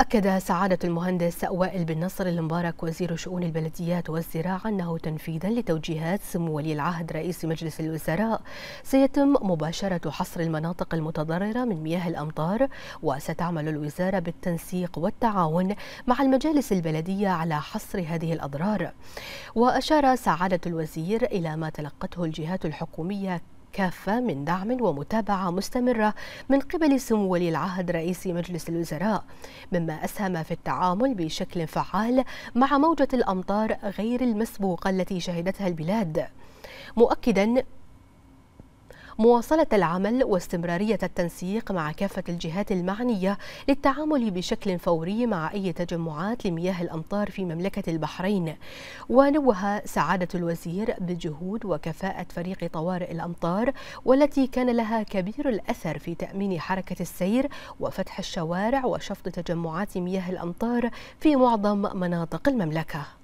أكد سعادة المهندس وائل بن نصر المبارك وزير شؤون البلديات والزراعة أنه تنفيذا لتوجيهات سمو ولي العهد رئيس مجلس الوزراء سيتم مباشرة حصر المناطق المتضررة من مياه الأمطار وستعمل الوزارة بالتنسيق والتعاون مع المجالس البلدية على حصر هذه الأضرار وأشار سعادة الوزير إلى ما تلقته الجهات الحكومية كافة من دعم ومتابعة مستمرة من قبل سمو ولي العهد رئيس مجلس الوزراء مما أسهم في التعامل بشكل فعال مع موجة الأمطار غير المسبوقة التي شهدتها البلاد مؤكدا مواصلة العمل واستمرارية التنسيق مع كافة الجهات المعنية للتعامل بشكل فوري مع أي تجمعات لمياه الأمطار في مملكة البحرين ونوه سعادة الوزير بجهود وكفاءة فريق طوارئ الأمطار والتي كان لها كبير الأثر في تأمين حركة السير وفتح الشوارع وشفط تجمعات مياه الأمطار في معظم مناطق المملكة